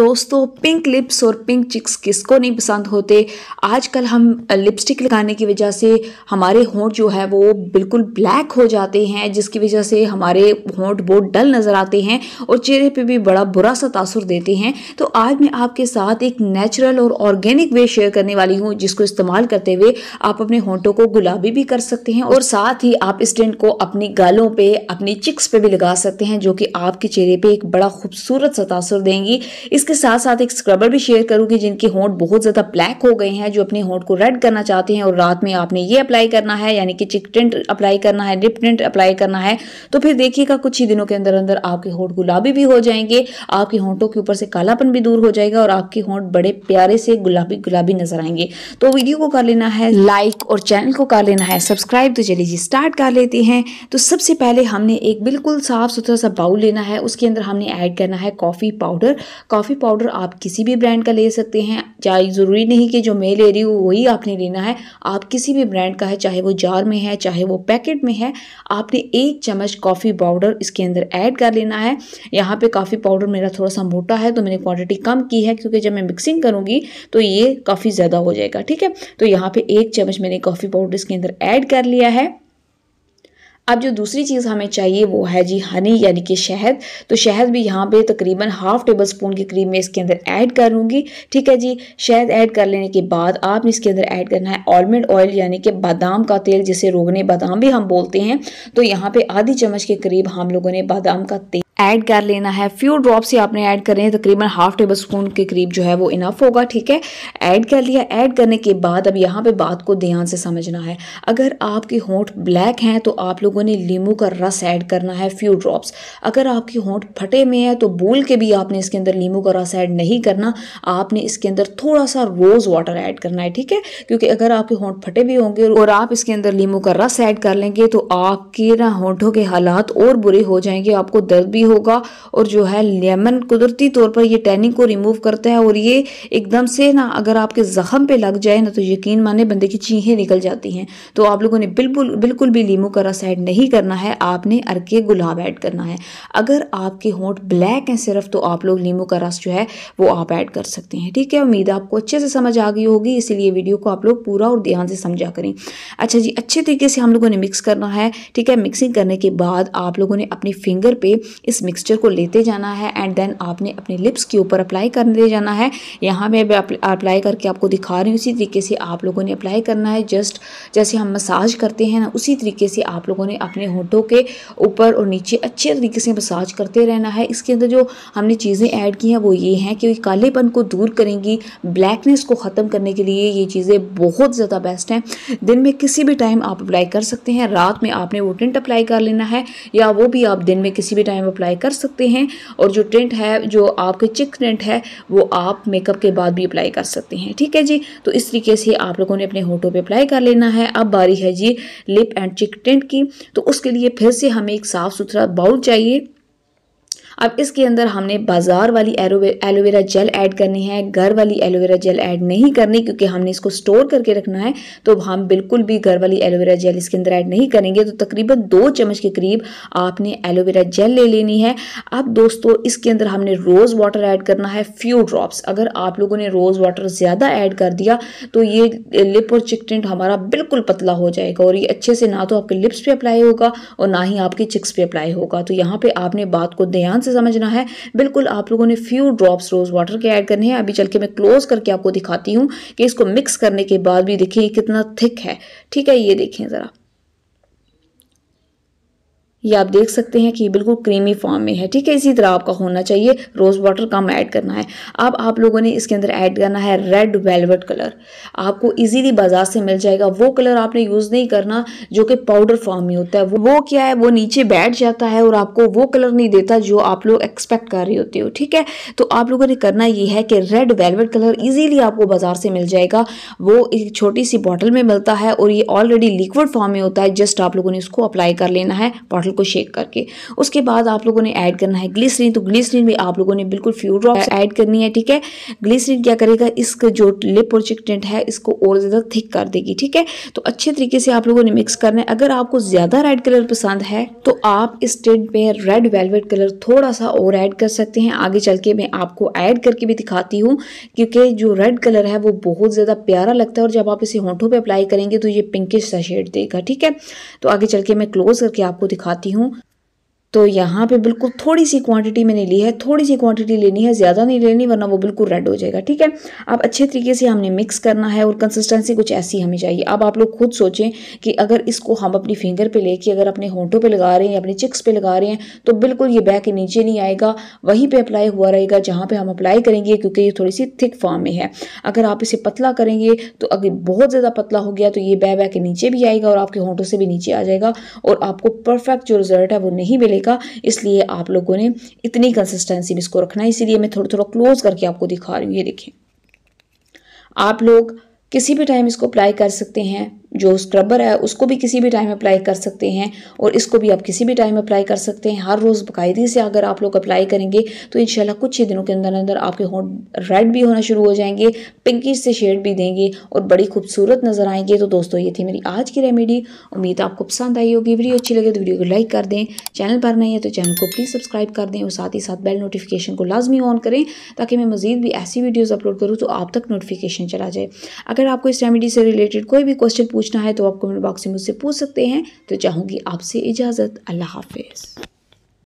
दोस्तों pink lips और pink cheeks किसको नहीं पसंद होते आजकल हम लिपस्टिक लगाने की वजह से हमारे होंठ जो है वो बिल्कुल ब्लैक हो जाते हैं जिसकी वजह से हमारे होंठ बहुत डल नज़र आते हैं और चेहरे पे भी बड़ा बुरा सा तासुर देते हैं तो आज मैं आपके साथ एक नेचुरल और ऑर्गेनिक वे शेयर करने वाली हूँ जिसको इस्तेमाल करते हुए आप अपने होंठों को गुलाबी भी कर सकते हैं और साथ ही आप इस टेंट को अपनी गालों पर अपनी चिक्स पर भी लगा सकते हैं जो कि आपके चेहरे पर एक बड़ा खूबसूरत सा तासुर देंगी इसके इसके साथ साथ एक स्क्रबर भी शेयर करूंगी जिनके होंठ बहुत ज़्यादा ब्लैक हो गए हैं जो अपने होंठ को रेड करना चाहते हैं और रात में आपने ये अप्लाई करना है यानी कि चिक टेंट अप्लाई करना है लिप टेंट अप्लाई करना है तो फिर देखिएगा कुछ ही दिनों के अंदर अंदर आपके होंठ गुलाबी भी हो जाएंगे आपके होंठों के ऊपर से कालापन भी दूर हो जाएगा और आपके होंठ बड़े प्यारे से गुलाबी गुलाबी नजर आएंगे तो वीडियो को कर लेना है लाइक और चैनल को कर लेना है सब्सक्राइब तो चलिए जी स्टार्ट कर लेते हैं तो सबसे पहले हमने एक बिल्कुल साफ सुथरा सा बाउल लेना है उसके अंदर हमने ऐड करना है coffee powder coffee coffee powder आप किसी भी ब्रांड का ले सकते हैं चाहे ज़रूरी नहीं कि जो मैं ले रही हूँ वही आपने लेना है आप किसी भी ब्रांड का है चाहे वो जार में है चाहे वो पैकेट में है आपने एक चम्मच कॉफ़ी पाउडर इसके अंदर ऐड कर लेना है यहाँ पे कॉफी पाउडर मेरा थोड़ा सा मोटा है तो मैंने क्वान्टिटी कम की है क्योंकि जब मैं मिक्सिंग करूँगी तो ये काफ़ी ज़्यादा हो जाएगा ठीक है तो यहाँ पर एक चम्मच मैंने कॉफ़ी पाउडर इसके अंदर ऐड कर लिया है अब जो दूसरी चीज़ हमें चाहिए वो है जी हनी यानी कि शहद तो शहद भी यहाँ पे तकरीबन हाफ टेबल स्पून के करीब में इसके अंदर ऐड करूँगी ठीक है जी शहद ऐड कर लेने के बाद आपने इसके अंदर ऐड करना है ऑलमंड ऑयल यानी कि बादाम का तेल जिसे रोगने बादाम भी हम बोलते हैं तो यहाँ पर आधी चम्मच के करीब हम लोगों ने बादाम का तेल ऐड कर लेना है फ्यू ड्रॉप्स ही आपने ऐड करने हैं तकरीबन हाफ टेबल स्पून के करीब जो है वो इनफ होगा ठीक है ऐड कर लिया ऐड करने के बाद अब यहाँ पे बात को ध्यान से समझना है अगर आपके होंठ ब्लैक हैं तो आप लोगों ने लीमू का रस ऐड करना है फ्यू ड्रॉप्स अगर आपके होंठ फटे में है तो भूल के भी आपने इसके अंदर लीमू का रस ऐड नहीं करना आपने इसके अंदर थोड़ा सा रोज़ वाटर ऐड करना है ठीक है क्योंकि अगर आपके होंठ फटे भी होंगे और आप इसके अंदर लीमू का रस ऐड कर लेंगे तो आपके ना होंठों के हालात और बुरे हो जाएंगे आपको दर्द भी होगा और जो है लेमन कुदरती तौर पर ये टैनिंग को रिमूव करता है और ये एकदम से ना अगर आपके जख्म पे लग जाए ना तो यकीन माने बंदे की चीहें निकल जाती हैं तो आप लोगों ने बिल्कुल बिल्कुल भी लीमू का रस ऐड नहीं करना है आपने अरके गुलाब ऐड करना है अगर आपके होंठ ब्लैक हैं सिर्फ तो आप लोग लीमू का रस जो है वो आप ऐड कर सकते हैं ठीक है उम्मीद आपको अच्छे से समझ आ गई होगी इसीलिए वीडियो को आप लोग पूरा और ध्यान से समझा करें अच्छा जी अच्छे तरीके से हम लोगों ने मिक्स करना है ठीक है मिक्सिंग करने के बाद आप लोगों ने अपनी फिंगर पे इस मिक्सचर को लेते जाना है एंड देन आपने अपने लिप्स के ऊपर अप्लाई ले जाना है यहाँ मैं अप्लाई करके आपको दिखा रही हूँ उसी तरीके से आप लोगों ने अप्लाई करना है जस्ट जैसे हम मसाज करते हैं ना उसी तरीके से आप लोगों ने अपने होठों के ऊपर और नीचे अच्छे तरीके से मसाज करते रहना है इसके अंदर जो हमने चीज़ें ऐड की हैं वो ये हैं कि कालेपन को दूर करेंगी ब्लैकनेस को ख़त्म करने के लिए ये चीज़ें बहुत ज़्यादा बेस्ट हैं दिन में किसी भी टाइम आप अप्लाई कर सकते हैं रात में आपने वो टेंट अप्लाई कर लेना है या वो भी आप दिन में किसी भी टाइम अप्लाई अप्लाई कर सकते हैं और जो टेंट है जो आपके चिक टेंट है वो आप मेकअप के बाद भी अप्लाई कर सकते हैं ठीक है जी तो इस तरीके से आप लोगों ने अपने होटों पे अप्लाई कर लेना है अब बारी है जी लिप एंड चिक टेंट की तो उसके लिए फिर से हमें एक साफ़ सुथरा बाउल चाहिए अब इसके अंदर हमने बाज़ार वाली एलोवेरा जेल ऐड करनी है घर वाली एलोवेरा जेल ऐड नहीं करनी क्योंकि हमने इसको स्टोर करके रखना है तो हम बिल्कुल भी घर वाली एलोवेरा जेल इसके अंदर ऐड नहीं करेंगे तो तकरीबन दो चम्मच के करीब आपने एलोवेरा जेल ले लेनी है अब दोस्तों इसके अंदर हमने रोज़ वाटर ऐड करना है फ्यू ड्रॉप्स अगर आप लोगों ने रोज़ वाटर ज़्यादा ऐड कर दिया तो ये लिप और चिक टेंट हमारा बिल्कुल पतला हो जाएगा और ये अच्छे से ना तो आपके लिप्स पे अप्लाई होगा और ना ही आपके चिक्स पे अप्लाई होगा तो यहाँ पे आपने बात को ध्यान से से समझना है बिल्कुल आप लोगों ने फ्यू ड्रॉप्स रोज़ वाटर के ऐड करने हैं अभी चल के मैं क्लोज करके आपको दिखाती हूँ कि इसको मिक्स करने के बाद भी देखिए कितना थिक है ठीक है ये देखें ज़रा ये आप देख सकते हैं कि बिल्कुल क्रीमी फॉर्म में है ठीक है इसी तरह आपका होना चाहिए रोज़ वाटर कम ऐड करना है अब आप लोगों ने इसके अंदर ऐड करना है रेड वेलवेट कलर आपको इजीली बाजार से मिल जाएगा वो कलर आपने यूज़ नहीं करना जो कि पाउडर फॉर्म में होता है वो क्या है वो नीचे बैठ जाता है और आपको वो कलर नहीं देता जो आप लोग एक्सपेक्ट कर रहे होते हो ठीक है तो आप लोगों ने करना ये है कि रेड वेलवेट कलर ईजिली आपको बाजार से मिल जाएगा वो एक छोटी सी बॉटल में मिलता है और ये ऑलरेडी लिक्विड फॉर्म में होता है जस्ट आप लोगों ने इसको अप्लाई कर लेना है बॉटल ऑयल को शेक करके उसके बाद आप लोगों ने ऐड करना है ग्लिसरीन तो ग्लिसरीन भी आप लोगों ने बिल्कुल फ्यू ड्रॉप ऐड करनी है ठीक है ग्लिसरीन क्या करेगा इसका जो लिप प्रोजेक्टेंट है इसको और ज़्यादा थिक कर देगी ठीक है तो अच्छे तरीके से आप लोगों ने मिक्स करना है अगर आपको ज़्यादा रेड कलर पसंद है तो आप इस स्टेट पर रेड वेलवेट कलर थोड़ा सा और ऐड कर सकते हैं आगे चल के मैं आपको ऐड करके भी दिखाती हूँ क्योंकि जो रेड कलर है वो बहुत ज़्यादा प्यारा लगता है और जब आप इसे होंठों पर अप्लाई करेंगे तो ये पिंकिश सा शेड देगा ठीक है तो आगे चल के मैं क्लोज करके आपको दिखाती आती हूँ तो यहाँ पे बिल्कुल थोड़ी सी क्वांटिटी मैंने ली है थोड़ी सी क्वांटिटी लेनी है ज़्यादा नहीं लेनी वरना वो बिल्कुल रेड हो जाएगा ठीक है अब अच्छे तरीके से हमने मिक्स करना है और कंसिस्टेंसी कुछ ऐसी हमें चाहिए अब आप लोग खुद सोचें कि अगर इसको हम अपनी फिंगर पे लेके अगर अपने होंठों पे लगा रहे हैं अपने चिक्स पर लगा रहे हैं तो बिल्कुल ये बह के नीचे नहीं आएगा वहीं पर अप्लाई हुआ रहेगा जहाँ पर हम अप्लाई करेंगे क्योंकि ये थोड़ी सी थिक फॉर्म में है अगर आप इसे पतला करेंगे तो अगर बहुत ज़्यादा पतला हो गया तो ये बै बह के नीचे भी आएगा और आपके होंठों से भी नीचे आ जाएगा और आपको परफेक्ट जो रिजल्ट है वो नहीं मिलेगा रहेगा इसलिए आप लोगों ने इतनी कंसिस्टेंसी में इसको रखना है इसीलिए मैं थोड़ा थोड़ा क्लोज करके आपको दिखा रही हूँ ये देखें आप लोग किसी भी टाइम इसको अप्लाई कर सकते हैं जो स्क्रबर है उसको भी किसी भी टाइम अप्लाई कर सकते हैं और इसको भी आप किसी भी टाइम अप्लाई कर सकते हैं हर रोज़ बाकायदे से अगर आप लोग अप्लाई करेंगे तो इन कुछ ही दिनों के अंदर अंदर आपके होंठ रेड भी होना शुरू हो जाएंगे पिंकी से शेड भी देंगे और बड़ी खूबसूरत नज़र आएंगे तो दोस्तों ये थी मेरी आज की रेमेडी उम्मीद आपको पसंद आई होगी वीडियो अच्छी लगे तो वीडियो को लाइक कर दें चैनल पर नहीं है तो चैनल को प्लीज़ सब्सक्राइब कर दें और साथ ही साथ बेल नोटिफिकेशन को लाजमी ऑन करें ताकि मैं मजीद भी ऐसी वीडियोज़ अपलोड करूँ तो आप तक नोटिफिकेशन चला जाए अगर आपको इस रेमेडी से रिलेटेड कोई भी क्वेश्चन पूछ पूछना है तो आप कमेंट बॉक्स में मुझसे पूछ सकते हैं तो चाहूँगी आपसे इजाज़त अल्लाह हाफिज़